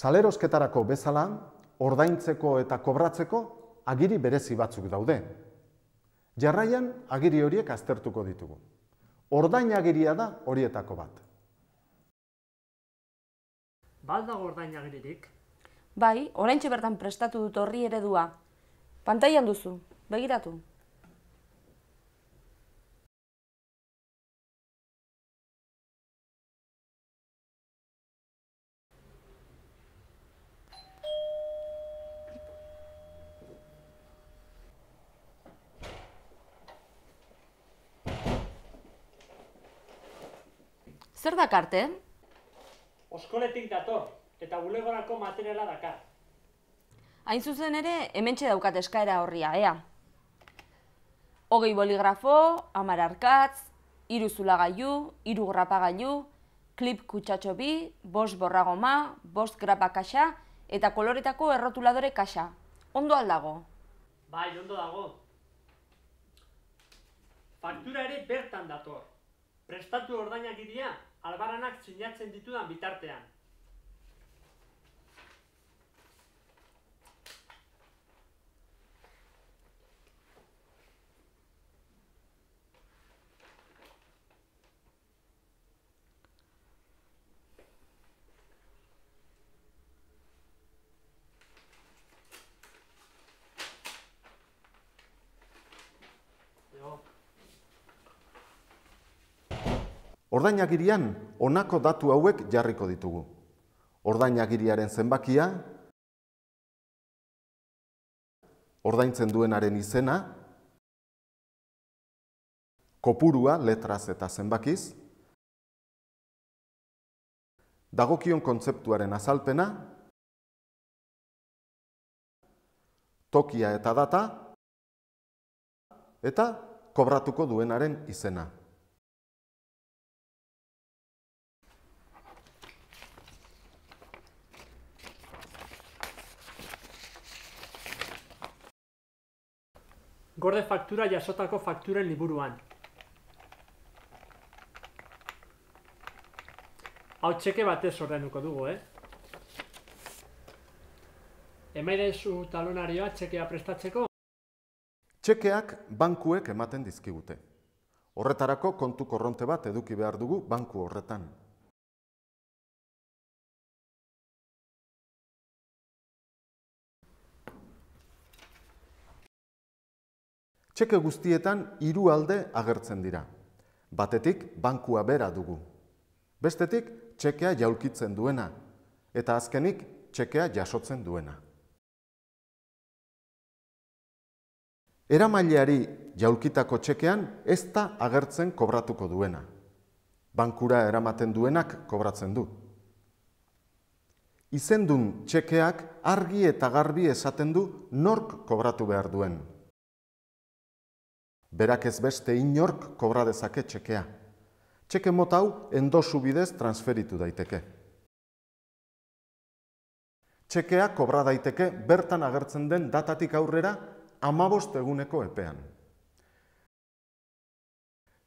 Salerosketarako bezala, ordaintzeko eta kobratzeko agiri berezi batzuk daude. Jarraian agiri horiek aztertuko ditugu. Ordain agiria da horietako bat. Balda ordain agiririk? Bai, oraintxe bertan prestatu dut horri eredua. Pantaian duzu, begiratu. Zer dakarten? Oskoletik dator, eta bulegorako materiala dakar. Hain zuzen ere, hemen daukat eskaera horria, ea. Hogei boligrafo, amar arkatz, iru zulagailu, iru grapagailu, klip kutsatxo bi, bost borragoma, bost grapa kaxa, eta koloretako errotuladore kaxa. Ondo aldago? Bai, ondo dago. Faktura ere bertan dator. Prestatu ordainak idia, albaranak txinatzen ditudan bitartean. Ordainagirian honako datu hauek jarriko ditugu. Ordainagiriaren zenbakia, ordaintzen duenaren izena, kopurua letraz eta zenbakiz, dagokion kontzeptuaren azalpena, tokia eta data, eta kobratuko duenaren izena. gorde faktura jasotako fakturen liburuan. Hau txeke batez ordenuko dugu, eh? Emaide zu talonarioa txekea prestatzeko? Txekeak bankuek ematen dizkigute. Horretarako kontu korronte bat eduki behar dugu banku horretan. Txeke guztietan hiru alde agertzen dira. Batetik bankua bera dugu. Bestetik txekea jaulkitzen duena eta azkenik txekea jasotzen duena. Eramaileari jaulkitako txekean ez da agertzen kobratuko duena. Bankura eramaten duenak kobratzen du. Izendun txekeak argi eta garbi esaten du nork kobratu behar duen. Berak ez beste inork kobra dezake txekea. Txeke mota hau endosu bidez transferitu daiteke. Txekea kobra daiteke bertan agertzen den datatik aurrera amabost eguneko epean.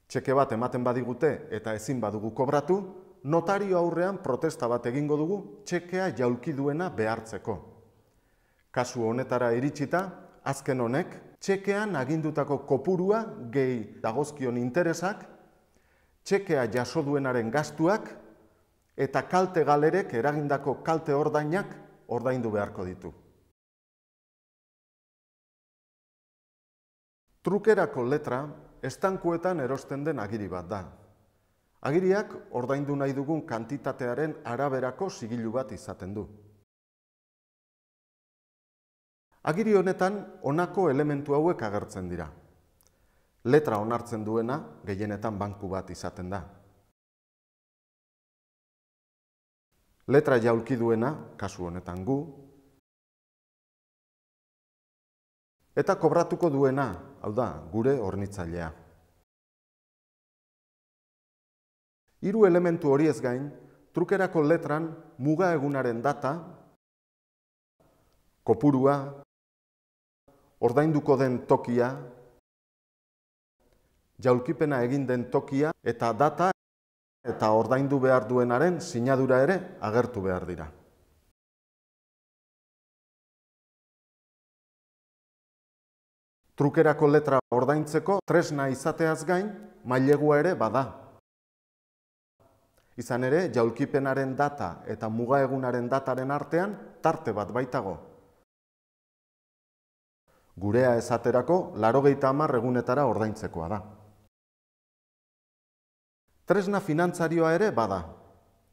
Txeke bat ematen badigute eta ezin badugu kobratu, notario aurrean protesta bat egingo dugu txekea jaulkiduena behartzeko. Kasu honetara iritsita, azken honek, Txekean agindutako kopurua gehi dagozkion interesak, txekea jasoduenaren gastuak eta kalte galerek eragindako kalte ordainak ordaindu beharko ditu. Trukerako letra estankuetan erosten den agiri bat da. Agiriak ordaindu nahi dugun kantitatearen araberako sigilu bat izaten du. Agiri honetan, honako elementu hauek agertzen dira. Letra onartzen duena, gehienetan banku bat izaten da. Letra jaulki duena, kasu honetan gu. Eta kobratuko duena, hau da, gure hornitzailea. Hiru elementu horiez gain, trukerako letran muga egunaren data, kopurua, ordainduko den tokia, jaulkipena egin den tokia eta data eta ordaindu behar duenaren sinadura ere agertu behar dira. Trukerako letra ordaintzeko tresna izateaz gain mailegua ere bada. Izan ere, jaulkipenaren data eta mugaegunaren dataren artean tarte bat baitago gurea esaterako larogeita hamar egunetara ordaintzekoa da. Tresna finantzarioa ere bada,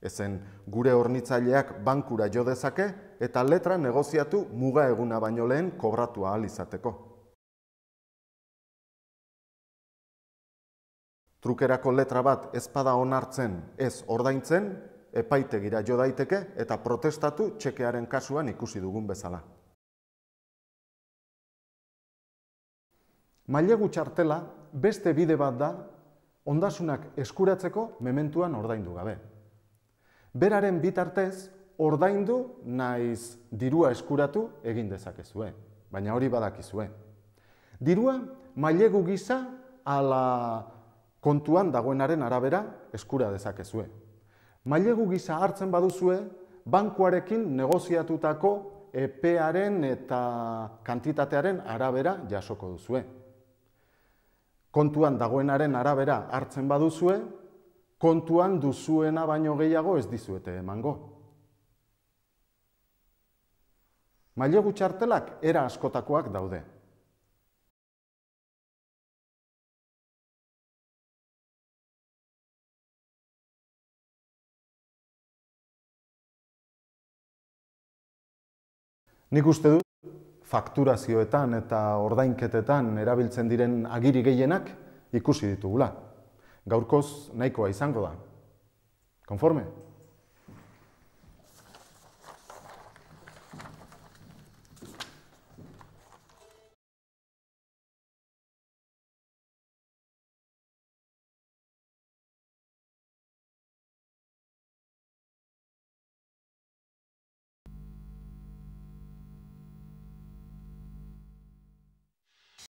ezen gure hornitzaileak bankura jodezake eta letra negoziatu muga eguna baino lehen kobratua ahal izateko. Trukerako letra bat ezpada onartzen ez ordaintzen, epaitegira jo daiteke eta protestatu txekearen kasuan ikusi dugun bezala. Mailegu txartela beste bide bat da ondasunak eskuratzeko mementuan ordaindu gabe. Beraren bitartez ordaindu naiz dirua eskuratu egin dezakezue, baina hori badakizue. Dirua mailegu gisa ala kontuan dagoenaren arabera eskura dezakezue. Mailegu gisa hartzen baduzue bankuarekin negoziatutako epearen eta kantitatearen arabera jasoko duzue. Kontuan dagoenaren arabera hartzen baduzue, kontuan duzuena baino gehiago ez dizuete emango. Mailegu txartelak era askotakoak daude. Nik uste dut fakturazioetan eta ordainketetan erabiltzen diren agiri gehienak ikusi ditugula. Gaurkoz nahikoa izango da. Konforme?